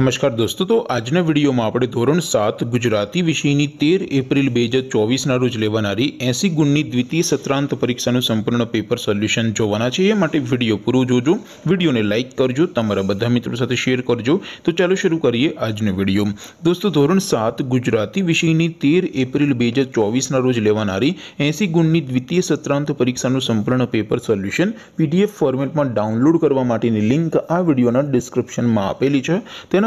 નમસ્કાર દોસ્તો તો આજના વિડીયોમાં આપણે ધોરણ સાત ગુજરાતી વિષયની તેર એપ્રિલ બે હજાર ચોવીસના રોજ લેવાનારી એંસી ગુણની દ્વિતીય સત્રાંત પરીક્ષાનું સંપૂર્ણ પેપર સોલ્યુશન જોવાના છે એ માટે વિડીયો પૂરો જોજો વિડીયોને લાઇક કરજો તમારા બધા મિત્રો સાથે શેર કરજો તો ચાલો શરૂ કરીએ આજનો વિડીયો દોસ્તો ધોરણ સાત ગુજરાતી વિષયની તેર એપ્રિલ બે હજાર ચોવીસના રોજ લેવાનારી એંસી ગુણની દ્વિતીય સત્રાંત પરીક્ષાનું સંપૂર્ણ પેપર સોલ્યુશન પીડીએફ ફોર્મેટમાં ડાઉનલોડ કરવા માટેની લિંક આ વિડીયોના ડિસ્ક્રિપ્શનમાં આપેલી છે તેના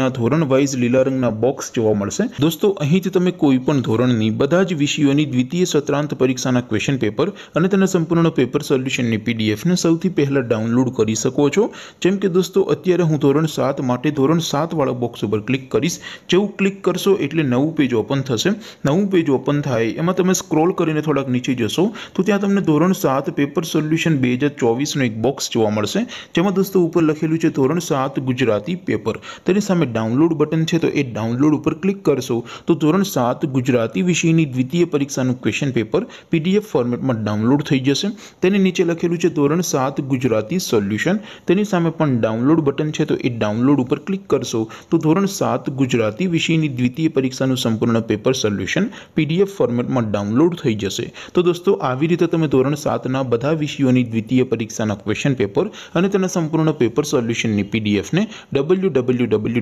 ના ધોરણ વાઇઝ લીલા રંગના બોક્સ જોવા મળશે દોસ્તો અહીંથી તમે કોઈ પણ ધોરણની બધા જ વિષયોની દ્વિતીય સત્રાંત પરીક્ષાના ક્વેશ્ચન પેપર અને તેના સંપૂર્ણનો પેપર સોલ્યુશનની પીડીએફનો સૌથી પહેલા ડાઉનલોડ કરી શકો છો જેમ કે દોસ્તો અત્યારે હું ધોરણ 7 માટે ધોરણ 7 વાળો બોક્સ ઉપર ક્લિક કરીશ જેઉ ક્લિક કરશો એટલે નવું પેજ ઓપન થશે નવું પેજ ઓપન થાય એમાં તમે સ્ક્રોલ કરીને થોડક નીચે જશો તો ત્યાં તમને ધોરણ 7 પેપર સોલ્યુશન 2024 નો એક બોક્સ જોવા મળશે જેમાં દોસ્તો ઉપર લખેલું છે ધોરણ 7 ગુજરાતી પેપર અમે ડાઉનલોડ બટન છે તો એ ડાઉનલોડ ઉપર ક્લિક કરશો તો ધોરણ 7 ગુજરાતી વિષયની દ્વિતીય પરીક્ષાનું ક્વેશ્ચન પેપર પીડીએફ ફોર્મેટમાં ડાઉનલોડ થઈ જશે તેની નીચે લખેલું છે ધોરણ 7 ગુજરાતી સોલ્યુશન તેની સામે પણ ડાઉનલોડ બટન છે તો એ ડાઉનલોડ ઉપર ક્લિક કરશો તો ધોરણ 7 ગુજરાતી વિષયની દ્વિતીય પરીક્ષાનું સંપૂર્ણ પેપર સોલ્યુશન પીડીએફ ફોર્મેટમાં ડાઉનલોડ થઈ જશે તો દોસ્તો આવી રીતે તમે ધોરણ 7 ના બધા વિષયોની દ્વિતીય પરીક્ષાના ક્વેશ્ચન પેપર અને તેનું સંપૂર્ણ પેપર સોલ્યુશન ને પીડીએફ ને www